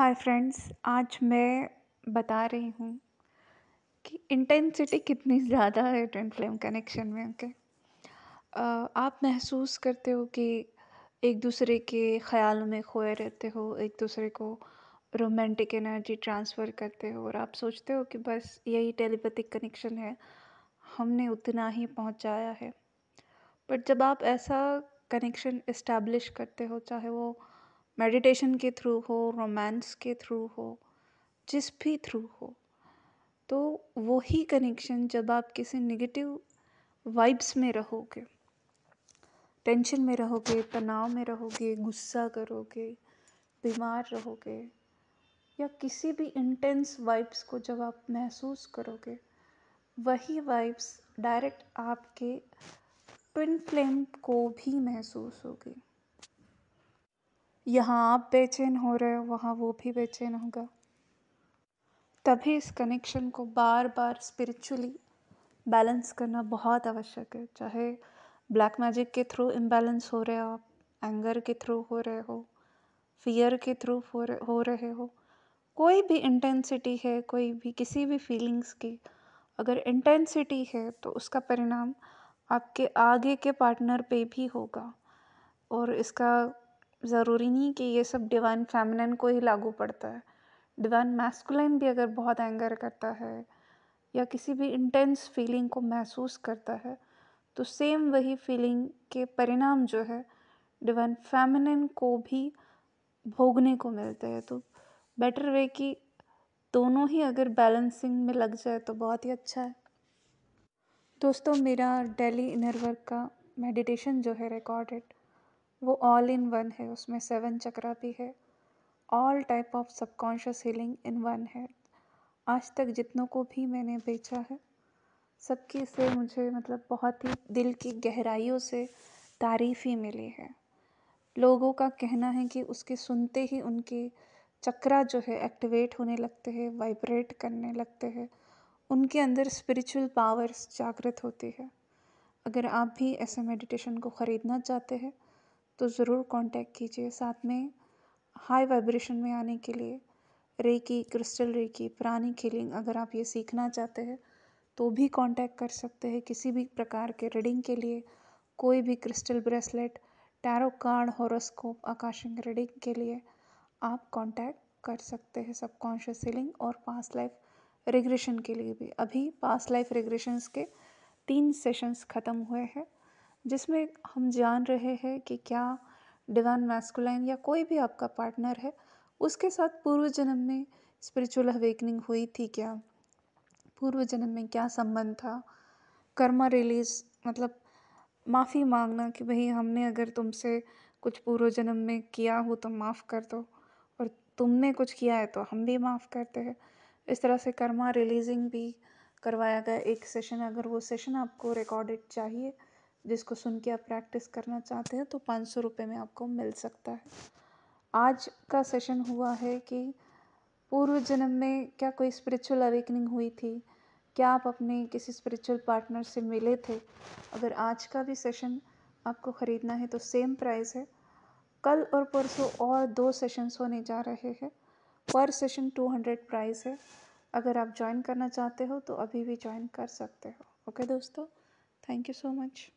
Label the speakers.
Speaker 1: hi friends आज मैं बता रही हूँ कि इंटेंसिटी कितनी ज़्यादा है ट्विन फ्लेम कनेक्शन में ओके आप महसूस करते हो कि एक दूसरे के ख्यालों में खोए रहते हो एक दूसरे को रोमांटिक एनर्जी ट्रांसफ़र करते हो और आप सोचते हो कि बस यही टेलीपैथिक कनेक्शन है हमने उतना ही पहुँचाया है बट जब आप ऐसा कनेक्शन इस्टेब्लिश करते हो चाहे वो मेडिटेशन के थ्रू हो रोमांस के थ्रू हो जिस भी थ्रू हो तो वही कनेक्शन जब आप किसी नेगेटिव वाइब्स में रहोगे टेंशन में रहोगे तनाव में रहोगे गुस्सा करोगे बीमार रहोगे या किसी भी इंटेंस वाइब्स को जब आप महसूस करोगे वही वाइब्स डायरेक्ट आपके ट्विन फ्लेम को भी महसूस होगी यहाँ आप बेचैन हो रहे हो वहाँ वो भी बेचैन होगा तभी इस कनेक्शन को बार बार स्पिरिचुअली बैलेंस करना बहुत आवश्यक है चाहे ब्लैक मैजिक के थ्रू इम्बैलेंस हो रहे हो आप एंगर के थ्रू हो रहे हो फियर के थ्रू हो रहे हो कोई भी इंटेंसिटी है कोई भी किसी भी फीलिंग्स की अगर इंटेंसिटी है तो उसका परिणाम आपके आगे के पार्टनर पे भी होगा और इसका ज़रूरी नहीं कि ये सब डिवाइन फैमिलन को ही लागू पड़ता है डिवाइन मैस्कुलाइन भी अगर बहुत एंगर करता है या किसी भी इंटेंस फीलिंग को महसूस करता है तो सेम वही फीलिंग के परिणाम जो है डिवाइन फैमिलन को भी भोगने को मिलते हैं तो बेटर वे कि दोनों ही अगर बैलेंसिंग में लग जाए तो बहुत ही अच्छा है दोस्तों मेरा डेली इनर वर्क का मेडिटेशन जो है रिकॉर्डेड वो ऑल इन वन है उसमें सेवन चक्रा भी है all type of subconscious healing in one है आज तक जितनों को भी मैंने बेचा है सबके से मुझे मतलब बहुत ही दिल की गहराइयों से तारीफ़ ही मिली है लोगों का कहना है कि उसके सुनते ही उनके चक्रा जो है एक्टिवेट होने लगते हैं वाइब्रेट करने लगते हैं उनके अंदर स्पिरिचुअल पावर्स जागृत होती है अगर आप भी ऐसे मेडिटेशन को ख़रीदना चाहते हैं तो ज़रूर कांटेक्ट कीजिए साथ में हाई वाइब्रेशन में आने के लिए रेकी क्रिस्टल रेकी पुरानी खिलिंग अगर आप ये सीखना चाहते हैं तो भी कांटेक्ट कर सकते हैं किसी भी प्रकार के रीडिंग के लिए कोई भी crystal bracelet tarot card horoscope akashic reading के लिए आप कांटेक्ट कर सकते हैं सबकॉन्शियस हीलिंग और पास्ट लाइफ रिग्रेशन के लिए भी अभी पास्ट लाइफ रिग्रेशंस के तीन सेशंस ख़त्म हुए हैं जिसमें हम जान रहे हैं कि क्या डिवाइन मैस्कुलाइन या कोई भी आपका पार्टनर है उसके साथ पूर्व जन्म में स्पिरिचुअल अवेकनिंग हुई थी क्या पूर्व जन्म में क्या संबंध था कर्मा रिलीज मतलब माफ़ी मांगना कि भाई हमने अगर तुमसे कुछ पूर्व जन्म में किया हो तो माफ़ कर दो और तुमने कुछ किया है तो हम भी माफ़ करते हैं इस तरह से कर्मा रिलीजिंग भी करवाया गया एक सेशन अगर वो सेशन आपको रिकॉर्डेड चाहिए जिसको सुन के आप प्रैक्टिस करना चाहते हैं तो पाँच सौ रुपये में आपको मिल सकता है आज का सेशन हुआ है कि पूर्व जन्म में क्या कोई स्पिरिचुअल अवेकनिंग हुई थी क्या आप अपने किसी स्पिरिचुअल पार्टनर से मिले थे अगर आज का भी सेशन आपको ख़रीदना है तो सेम प्राइस है कल और परसों और दो सेशंस होने जा रहे हैं पर सेशन टू हंड्रेड प्राइस है अगर आप ज्वाइन करना चाहते हो तो अभी भी ज्वाइन कर सकते हो ओके दोस्तों थैंक यू सो मच